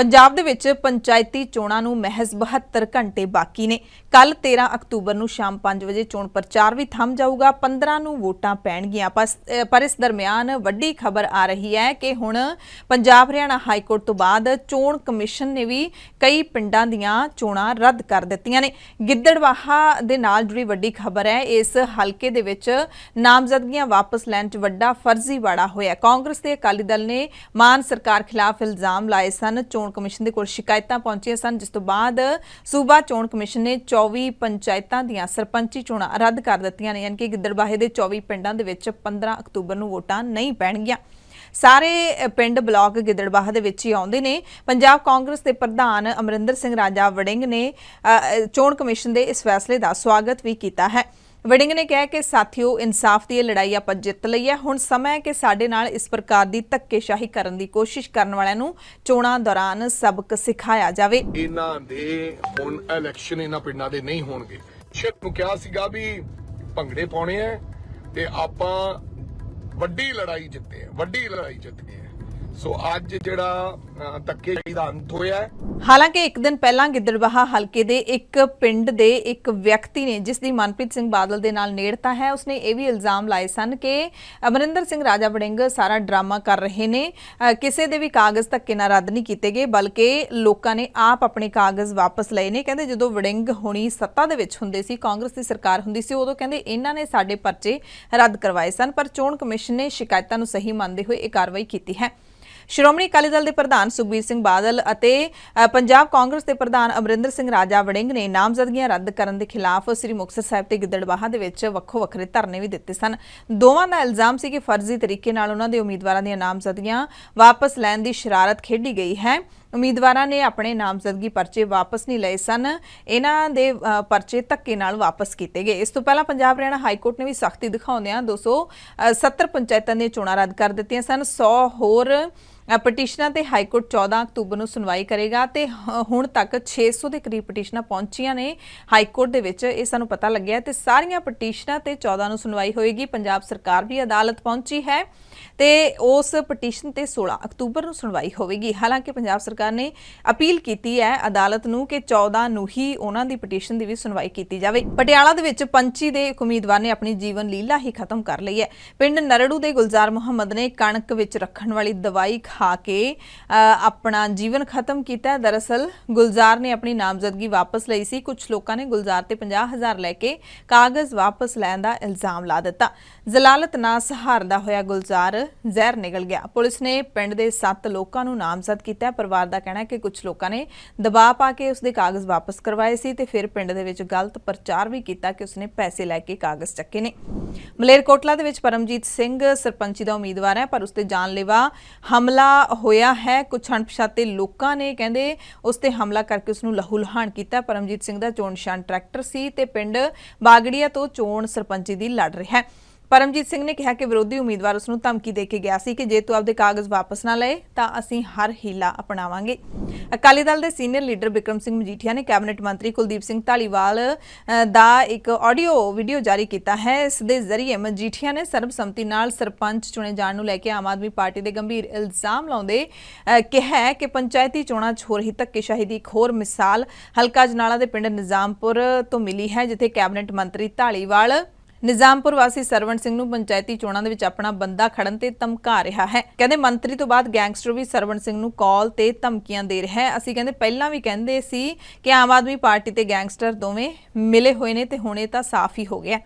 ਪੰਜਾਬ ਦੇ ਵਿੱਚ ਪੰਚਾਇਤੀ ਚੋਣਾਂ ਨੂੰ ਮਹਿਜ਼ 72 ਘੰਟੇ ਬਾਕੀ ਨੇ ਕੱਲ 13 ਅਕਤੂਬਰ ਨੂੰ ਸ਼ਾਮ 5 ਵਜੇ ਚੋਣ ਪ੍ਰਚਾਰ ਵੀ ਥੰਮ ਜਾਊਗਾ 15 ਨੂੰ ਵੋਟਾਂ ਪੈਣਗੀਆਂ ਪਰ ਇਸ ਦਰਮਿਆਨ ਵੱਡੀ ਖਬਰ ਆ ਰਹੀ ਹੈ ਕਿ ਹੁਣ ਪੰਜਾਬ ਹਰਿਆਣਾ ਹਾਈ ਕੋਰਟ ਤੋਂ ਬਾਅਦ ਚੋਣ ਕਮਿਸ਼ਨ ਨੇ ਵੀ ਕਈ ਪਿੰਡਾਂ ਦੀਆਂ ਚੋਣਾਂ ਰੱਦ ਕਰ ਦਿੱਤੀਆਂ ਨੇ ਗਿੱਦੜਵਾਹਾ ਦੇ ਨਾਲ ਜੁੜੀ ਵੱਡੀ ਖਬਰ ਹੈ ਇਸ ਹਲਕੇ ਦੇ ਵਿੱਚ ਨਾਮਜ਼ਦਗੀਆਂ ਵਾਪਸ ਲੈਣ 'ਚ ਵੱਡਾ ਫਰਜ਼ੀਵਾੜਾ ਹੋਇਆ ਕਾਂਗਰਸ ਤੇ ਅਕਾਲੀ ਦਲ ਨੇ ਮਾਨ ਸਰਕਾਰ ਖਿਲਾਫ ਇਲਜ਼ਾਮ ਲਾਏ ਸਨ ਚੋਣ ਚੋਣ ਕਮਿਸ਼ਨ ਦੇ ਕੋਲ ਸ਼ਿਕਾਇਤਾਂ ਪਹੁੰਚੀਆਂ ਸਨ ਜਿਸ ਤੋਂ ਬਾਅਦ ਸੂਬਾ ਚੋਣ ਕਮਿਸ਼ਨ ਨੇ 24 ਪੰਚਾਇਤਾਂ ਦੀਆਂ ਸਰਪੰਚੀ ਚੋਣਾਂ ਰੱਦ ਕਰ ਦਿੱਤੀਆਂ ਨੇ ਯਾਨਕਿ ਗਿੱਦੜਬਾਹੇ ਦੇ 24 ਪਿੰਡਾਂ ਦੇ ਵਿੱਚ 15 ਅਕਤੂਬਰ ਨੂੰ ਵੋਟਾਂ ਨਹੀਂ ਪੈਣਗੀਆਂ ਸਾਰੇ ਪਿੰਡ ਬਲਾਕ ਗਿੱਦੜਬਾਹ ਦੇ ਵਿੱਚ ਹੀ ਆਉਂਦੇ ਨੇ ਪੰਜਾਬ ਕਾਂਗਰਸ ਦੇ ਪ੍ਰਧਾਨ ਅਮਰਿੰਦਰ ਸਿੰਘ ਰਾਜਾ ਵੜਿੰਗ ਨੇ ਚੋਣ ਕਮਿਸ਼ਨ ਦੇ ਇਸ ਫੈਸਲੇ ਦਾ ਸਵਾਗਤ ਵੀ ਕੀਤਾ ਹੈ ਵੜਿੰਗ ਨੇ ਕਿਹਾ ਕਿ ਸਾਥੀਓ ਇਨਸਾਫ ਦੀ ਇਹ ਲੜਾਈ ਆਪਾਂ ਜਿੱਤ ਲਈ ਹੈ ਹੁਣ ਸਮਾਂ ਹੈ ਕਿ ਸਾਡੇ ਨਾਲ ਇਸ ਪ੍ਰਕਾਰ ਦੀ ਧੱਕੇਸ਼ਾਹੀ ਕਰਨ ਦੀ ਕੋਸ਼ਿਸ਼ ਕਰਨ ਵਾਲਿਆਂ ਨੂੰ ਚੋਣਾਂ ਦੌਰਾਨ ਸਬਕ ਸਿਖਾਇਆ ਜਾਵੇ ਇਹਨਾਂ ਦੇ ਹੁਣ ਇਲੈਕਸ਼ਨ ਇਹਨਾਂ ਪਿੰਡਾਂ ਦੇ ਨਹੀਂ ਹੋਣਗੇ ਸ਼ਿਕ ਨੂੰ ਕਿਹਾ ਸੀਗਾ ਵੀ ਭੰਗੜੇ ਪਾਉਣੇ ਆ ਤੇ ਆਪਾਂ ਵੱਡੀ ਲੜਾਈ ਜਿੱਤੇ ਆ ਵੱਡੀ ਲੜਾਈ ਜਿੱਤੇ ਆ ਸੋ ਅੱਜ ਜਿਹੜਾ ਧੱਕੇਸ਼ਾਹੀ ਦਾ ਅੰਤ ਹੋਇਆ ਹੈ ਹਾਲਾਂਕਿ ਇੱਕ ਦਿਨ ਪਹਿਲਾਂ ਗਿੱਦੜਬਾਹਾ ਹਲਕੇ ਦੇ ਇੱਕ ਪਿੰਡ ਦੇ ਇੱਕ ਵਿਅਕਤੀ ਨੇ ਜਿਸ ਦੀ ਮਨਪ੍ਰੀਤ ਸਿੰਘ ਬਾਦਲ ਦੇ ਨਾਲ ਨੇੜਤਾ ਹੈ ਉਸਨੇ ਇਹ ਵੀ ਇਲਜ਼ਾਮ ਲਾਏ ਸਨ ਕਿ ਅਮਰਿੰਦਰ ਸਿੰਘ ਰਾਜਾ ਵੜਿੰਗ ਸਾਰਾ ਡਰਾਮਾ ਕਰ ਰਹੇ ਨੇ ਕਿਸੇ ਦੇ ਵੀ ਕਾਗਜ਼ ਤੱਕ ਨਾਲ ਰੱਦ ਨਹੀਂ ਕੀਤੇ ਗਏ ਬਲਕਿ ਲੋਕਾਂ ਨੇ ਆਪ ਆਪਣੇ ਕਾਗਜ਼ ਵਾਪਸ ਲਏ ਨੇ ਕਹਿੰਦੇ ਜਦੋਂ ਵੜਿੰਗ ਹੋਣੀ ਸੱਤਾ ਦੇ ਵਿੱਚ ਹੁੰਦੇ ਸੀ ਕਾਂਗਰਸ ਦੀ ਸਰਕਾਰ ਹੁੰਦੀ ਸੀ ਉਦੋਂ ਕਹਿੰਦੇ ਇਹਨਾਂ ਨੇ ਸਾਡੇ ਪਰਚੇ ਰੱਦ ਕਰਵਾਏ ਸਨ ਪਰ ਚੋਣ ਕਮਿਸ਼ਨ ਨੇ ਸ਼ਿਕਾਇਤਾਂ ਨੂੰ ਸਹੀ ਮੰਨਦੇ ਹੋਏ ਇਹ ਕਾਰਵਾਈ ਕੀਤੀ ਹੈ ਸ਼੍ਰੋਮਣੀ ਅਕਾਲੀ ਦਲ ਦੇ ਪ੍ਰਧਾਨ ਸੁਖਬੀਰ ਸਿੰਘ ਬਾਦਲ ਅਤੇ ਪੰਜਾਬ ਕਾਂਗਰਸ ਦੇ ਪ੍ਰਧਾਨ ਅਮਰਿੰਦਰ ਸਿੰਘ ਰਾਜਾ ਵੜਿੰਗ ਨੇ ਨਾਮਜ਼ਦਗੀਆਂ ਰੱਦ ਕਰਨ ਦੇ ਖਿਲਾਫ ਸ੍ਰੀ ਮੁਕਤਸਰ ਸਾਹਿਬ ਤੇ ਗਿੱਦੜਬਾਹਾ ਦੇ ਵਿੱਚ ਵੱਖੋ ਵੱਖਰੇ ਧਰਨੇ ਵੀ ਦਿੱਤੇ ਸਨ ਦੋਵਾਂ ਦਾ ਇਲਜ਼ਾਮ ਸੀ ਕਿ ਫਰਜ਼ੀ ਤਰੀਕੇ ਨਾਲ ਉਹਨਾਂ ਦੇ ਉਮੀਦਵਾਰਾਂ ਦੀਆਂ ਨਾਮਜ਼ਦਗੀਆਂ ਵਾਪਸ ਲੈਣ ਦੀ ਸ਼ਰਾਰਤ ਖੇਡੀ ਗਈ ਹੈ ਉਮੀਦਵਾਰਾਂ ਨੇ ਆਪਣੇ ਨਾਮਜ਼ਦਗੀ ਪਰਚੇ ਵਾਪਸ ਨਹੀਂ ਲਏ ਸਨ ਇਹਨਾਂ ਦੇ ਪਰਚੇ ਧੱਕੇ ਨਾਲ ਵਾਪਸ ਕੀਤੇ ਗਏ ਇਸ ਤੋਂ ਪਹਿਲਾਂ ਪੰਜਾਬ ਹਰਿਆਣਾ ਹਾਈ ਕੋਰਟ ਨੇ ਵੀ ਸਖਤੀ ਦਿਖਾਉਂਦਿਆਂ 270 ਪੰਚਾਇਤਾਂ ਨੇ ਚੋਣਾਂ ਰੱਦ ਕਰ ਦਿੱਤੀਆਂ ਸਨ 100 ਹੋਰ ਪਟੀਸ਼ਨਾਂ ਤੇ ਹਾਈ ਕੋਰਟ 14 ਅਕਤੂਬਰ ਨੂੰ ਸੁਣਵਾਈ ਕਰੇਗਾ ਤੇ ਹੁਣ ਤੱਕ 600 ਦੇ ਕਰੀਬ ਪਟੀਸ਼ਨਾਂ ਪਹੁੰਚੀਆਂ ਨੇ ਹਾਈ ਕੋਰਟ ਦੇ ਵਿੱਚ ਇਹ ਸਾਨੂੰ ਪਤਾ ਲੱਗਿਆ ਤੇ ਸਾਰੀਆਂ ਪਟੀਸ਼ਨਾਂ ਤੇ 14 ਨੂੰ ਸੁਣਵਾਈ ਹੋਏਗੀ ਪੰਜਾਬ ਸਰਕਾਰ ਵੀ ਅਦਾਲਤ ਪਹੁੰਚੀ ਹੈ ਤੇ ਉਸ ਪਟੀਸ਼ਨ ਤੇ 16 ਅਕਤੂਬਰ ਨੂੰ ਸੁਣਵਾਈ ਹੋਵੇਗੀ ਹਾਲਾਂਕਿ ਪੰਜਾਬ ਸਰਕਾਰ ਨੇ ਅਪੀਲ ਕੀਤੀ ਹੈ ਅਦਾਲਤ ਨੂੰ ਕਿ 14 ਨੂੰ ਹੀ ਉਹਨਾਂ ਦੀ ਪਟੀਸ਼ਨ ਦੀ ਵੀ ਸੁਣਵਾਈ ਕੀਤੀ ਜਾਵੇ ਪਟਿਆਲਾ ਦੇ ਵਿੱਚ ਪੰਚੀ ਦੇ ਇੱਕ ਉਮੀਦਵਾਰ ਨੇ ਆਪਣੀ ਜੀਵਨ ਲੀਲਾ ਹੀ ਖਤਮ ਕਰ ਲਈ ਹੈ ਪਿੰਡ ਨਰੜੂ ਦੇ ਗੁਲਜ਼ਾਰ ਮੁਹੰਮਦ ਨੇ ਕਣਕ ਵਿੱਚ ਰੱਖਣ ਵਾਲੀ ਦਵਾਈ ਖਾ ਕੇ ਆਪਣਾ ਜੀਵਨ ਖਤਮ ਕੀਤਾ ਦਰਅਸਲ ਗੁਲਜ਼ਾਰ ਨੇ ਆਪਣੀ ਨਾਮਜ਼ਦਗੀ ਵਾਪਸ ਲਈ ਸੀ ਕੁਝ ਲੋਕਾਂ ਨੇ ਗੁਲਜ਼ਾਰ ਤੇ 50000 ਲੈ ਕੇ ਕਾਗਜ਼ ਵਾਪਸ ਲੈਣ ਦਾ ਇਲਜ਼ਾਮ ਲਾ ਦਿੱਤਾ ਜ਼ਲਾਲਤ ਨਾ ਸਹਾਰਦਾ ਹੋਇਆ ਗੁਲਜ਼ਾਰ ਜ਼ਹਿਰ ਨਿਗਲ ਗਿਆ ਪੁਲਿਸ ਨੇ ਪਿੰਡ ਦੇ 7 ਲੋਕਾਂ ਨੂੰ ਨਾਮਜ਼ਦ ਕੀਤਾ ਪਰਿਵਾਰ ਦਾ ਕਹਿਣਾ ਹੈ ਕਿ ਕੁਝ ਲੋਕਾਂ ਨੇ ਦਬਾਅ ਪਾ ਕੇ ਉਸ ਦੇ ਕਾਗਜ਼ ਵਾਪਸ ਕਰਵਾਏ ਸੀ ਤੇ ਫਿਰ ਪਿੰਡ ਦੇ ਵਿੱਚ ਗਲਤ ਪ੍ਰਚਾਰ ਵੀ ਕੀਤਾ ਕਿ ਉਸਨੇ ਪੈਸੇ ਲੈ ਕੇ ਕਾਗਜ਼ ਚੱਕੇ ਨੇ ਮਲੇਰਕੋਟਲਾ ਦੇ ਵਿੱਚ ਪਰਮਜੀਤ ਸਿੰਘ ਸਰਪੰਚੀ ਦਾ ਉਮੀਦਵਾਰ ਹੈ ਪਰ ਉਸ ਤੇ ਜਾਨਲੇਵਾ ਹਮਲਾ ਹੋਇਆ ਹੈ ਕੁਝ ਅਣਪਛਾਤੇ ਲੋਕਾਂ ਨੇ ਕਹਿੰਦੇ ਉਸ ਤੇ ਹਮਲਾ ਕਰਕੇ ਉਸ ਨੂੰ ਲਹੂ ਲਹਾਨ ਕੀਤਾ ਪਰਮਜੀਤ ਸਿੰਘ ਦਾ ਚੋਣ ਨਿਸ਼ਾਨ ਟਰੈਕਟਰ ਸੀ ਤੇ ਪਿੰਡ ਬਾਗੜੀਆ ਤੋਂ ਚੋਣ ਸਰਪੰਚੀ ਦੀ ਲੜ ਰਿਹਾ ਹੈ ਪਰਮਜੀਤ ਸਿੰਘ ਨੇ ਕਿਹਾ ਕਿ ਵਿਰੋਧੀ ਉਮੀਦਵਾਰ ਉਸ ਨੂੰ ਧਮਕੀ ਦੇ ਕੇ ਗਿਆ ਸੀ ਕਿ ਜੇ ਤੂੰ ਆਪਦੇ ਕਾਗਜ਼ ਵਾਪਸ ਨਾ ਲਏ ਤਾਂ ਅਸੀਂ ਹਰ ਹੀਲਾ ਅਪਣਾਵਾਂਗੇ ਅਕਾਲੀ ਦਲ ਦੇ ਸੀਨੀਅਰ ਲੀਡਰ ਬਿਕਰਮ ਸਿੰਘ ਮਜੀਠੀਆ ਨੇ ਕੈਬਨਿਟ ਮੰਤਰੀ ਕੁਲਦੀਪ ਸਿੰਘ ਢਾਲੀਵਾਲ ਦਾ ਇੱਕ ਆਡੀਓ ਵੀਡੀਓ ਜਾਰੀ ਕੀਤਾ ਹੈ ਇਸ ਦੇ ਜ਼ਰੀਏ ਮਜੀਠੀਆ ਨੇ ਸਰਬਸੰਮਤੀ ਨਾਲ ਸਰਪੰਚ ਚੁਣੇ ਜਾਣ ਨੂੰ ਲੈ ਕੇ ਆਮ ਆਦਮੀ ਪਾਰਟੀ ਦੇ ਗੰਭੀਰ ਇਲਜ਼ਾਮ ਲਾਉਂਦੇ ਕਿਹਾ ਕਿ ਪੰਚਾਇਤੀ ਚੋਣਾਂ 'ਚ ਹੋ ਰਹੀ ਧੱਕੇਸ਼ਾਹੀ ਦੀ ਖੋਰ ਮਿਸਾਲ ਹਲਕਾ ਜਨਾਲਾ ਦੇ ਪਿੰਡ ਨਿਜ਼ਾਮਪੁਰ ਤੋਂ ਮਿਲੀ ਹੈ ਜਿੱਥੇ ਕੈਬਨਿਟ ਮੰਤਰੀ ਢਾਲੀਵਾਲ ਨਿਜ਼ਾਮਪੁਰ ਵਾਸੀ ਸਰਵਣ ਸਿੰਘ ਨੂੰ ਪੰਚਾਇਤੀ ਚੋਣਾਂ ਦੇ ਵਿੱਚ ਆਪਣਾ ਬੰਦਾ ਖੜਨ ਤੇ ਧਮਕਾ ਰਿਹਾ ਹੈ ਕਹਿੰਦੇ ਮੰਤਰੀ ਤੋਂ ਬਾਅਦ ਗੈਂਗਸਟਰ ਵੀ ਸਰਵਣ ਸਿੰਘ ਨੂੰ ਕਾਲ ਤੇ ਧਮਕੀਆਂ ਦੇ ਰਿਹਾ ਹੈ ਅਸੀਂ ਕਹਿੰਦੇ ਪਹਿਲਾਂ ਵੀ ਕਹਿੰਦੇ ਸੀ ਕਿ ਆਮ ਆਦਮੀ ਪਾਰਟੀ ਤੇ ਗੈਂਗਸਟਰ ਦੋਵੇਂ ਮਿਲੇ ਹੋਏ ਨੇ ਤੇ ਹੁਣੇ ਤਾਂ ਸਾਫ਼ ਹੀ ਹੋ ਗਿਆ